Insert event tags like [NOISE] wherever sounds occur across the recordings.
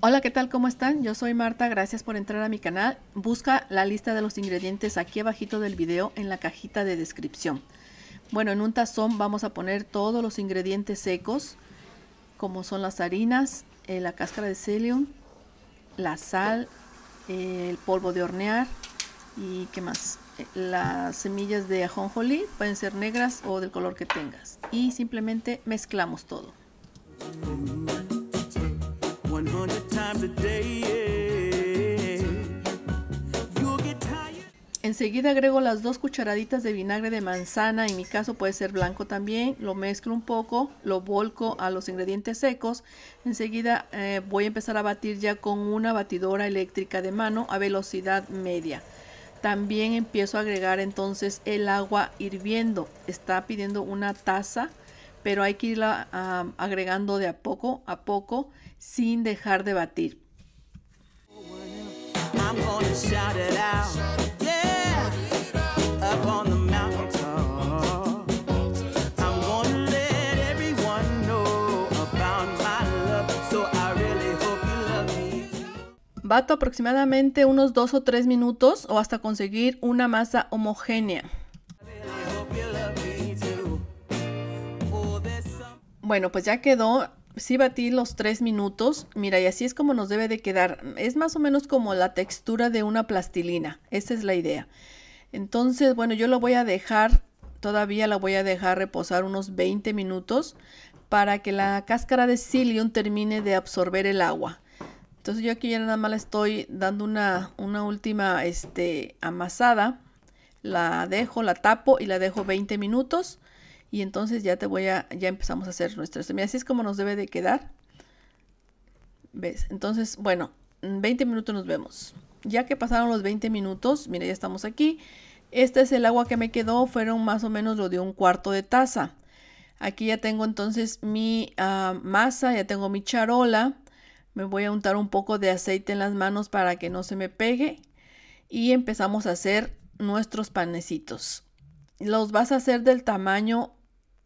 Hola, ¿qué tal? ¿Cómo están? Yo soy Marta, gracias por entrar a mi canal. Busca la lista de los ingredientes aquí abajito del video en la cajita de descripción. Bueno, en un tazón vamos a poner todos los ingredientes secos, como son las harinas, eh, la cáscara de psyllium, la sal, el polvo de hornear y qué más. Las semillas de ajonjolí pueden ser negras o del color que tengas. Y simplemente mezclamos todo. Enseguida agrego las dos cucharaditas de vinagre de manzana, en mi caso puede ser blanco también, lo mezclo un poco, lo volco a los ingredientes secos. Enseguida eh, voy a empezar a batir ya con una batidora eléctrica de mano a velocidad media. También empiezo a agregar entonces el agua hirviendo. Está pidiendo una taza, pero hay que irla agregando de a poco a poco sin dejar de batir. Bato aproximadamente unos 2 o 3 minutos o hasta conseguir una masa homogénea. Bueno, pues ya quedó. Sí batí los 3 minutos. Mira, y así es como nos debe de quedar. Es más o menos como la textura de una plastilina. Esa es la idea. Entonces, bueno, yo lo voy a dejar, todavía la voy a dejar reposar unos 20 minutos para que la cáscara de psyllium termine de absorber el agua. Entonces yo aquí ya nada más le estoy dando una, última este, amasada. La dejo, la tapo y la dejo 20 minutos. Y entonces ya te voy a, ya empezamos a hacer nuestra semilla. Así es como nos debe de quedar. ¿Ves? Entonces, bueno, en 20 minutos nos vemos. Ya que pasaron los 20 minutos, mira, ya estamos aquí. Este es el agua que me quedó, fueron más o menos lo de un cuarto de taza. Aquí ya tengo entonces mi ah, masa, ya tengo mi charola. Me voy a untar un poco de aceite en las manos para que no se me pegue y empezamos a hacer nuestros panecitos. Los vas a hacer del tamaño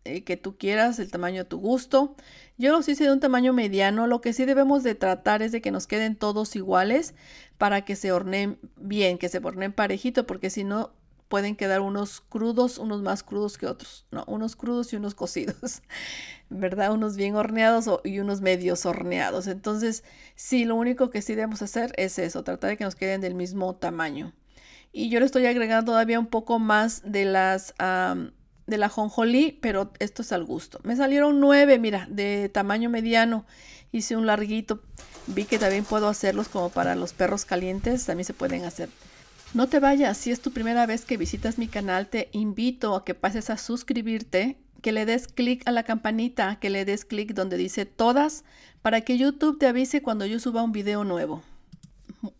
eh, que tú quieras, el tamaño a tu gusto. Yo los hice de un tamaño mediano. Lo que sí debemos de tratar es de que nos queden todos iguales para que se horneen bien, que se horneen parejito, porque si no pueden quedar unos crudos, unos más crudos que otros, ¿no? Unos crudos y unos cocidos, [LAUGHS] ¿verdad? Unos bien horneados y unos medios horneados. Entonces, sí, lo único que sí debemos hacer es eso, tratar de que nos queden del mismo tamaño. Y yo le estoy agregando todavía un poco más de las... de la jonjolí, pero esto es al gusto. Me salieron nueve, mira, de tamaño mediano. Hice un larguito. Vi que también puedo hacerlos como para los perros calientes. También se pueden hacer no te vayas, si es tu primera vez que visitas mi canal, te invito a que pases a suscribirte, que le des clic a la campanita, que le des clic donde dice todas, para que YouTube te avise cuando yo suba un video nuevo.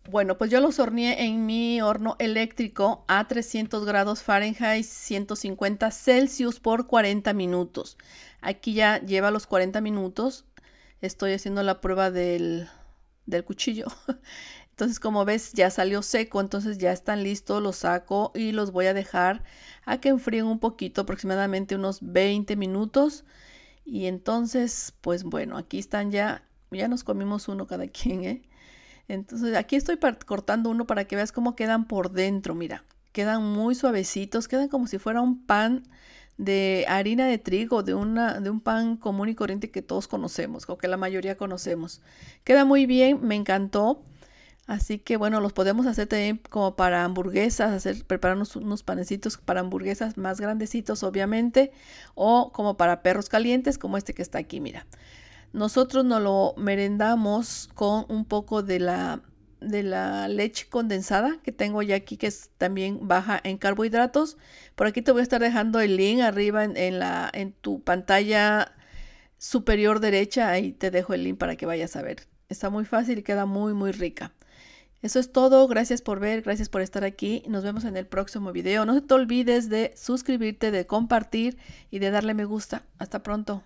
Bueno, pues yo los horneé en mi horno eléctrico a 300 grados Fahrenheit, 150 Celsius por 40 minutos. Aquí ya lleva los 40 minutos. Estoy haciendo la prueba del, del cuchillo. [LAUGHS] Entonces, como ves, ya salió seco, entonces ya están listos, los saco y los voy a dejar a que enfríen un poquito, aproximadamente unos 20 minutos. Y entonces, pues bueno, aquí están ya, ya nos comimos uno cada [LAUGHS] quien, ¿eh? Entonces, aquí estoy cortando uno para que veas cómo quedan por dentro, mira, quedan muy suavecitos, quedan como si fuera un pan de harina de trigo, de, una, de un pan común y corriente que todos conocemos, o que la mayoría conocemos. Queda muy bien, me encantó. Así que bueno, los podemos hacer también como para hamburguesas, hacer, prepararnos unos panecitos para hamburguesas más grandecitos, obviamente, o como para perros calientes, como este que está aquí, mira. Nosotros nos lo merendamos con un poco de la, de la leche condensada que tengo ya aquí, que es también baja en carbohidratos. Por aquí te voy a estar dejando el link arriba en, la, en tu pantalla superior derecha. Ahí te dejo el link para que vayas a ver. Está muy fácil y queda muy, muy rica. Eso es todo, gracias por ver, gracias por estar aquí, nos vemos en el próximo video. No te olvides de suscribirte, de compartir y de darle me gusta. Hasta pronto.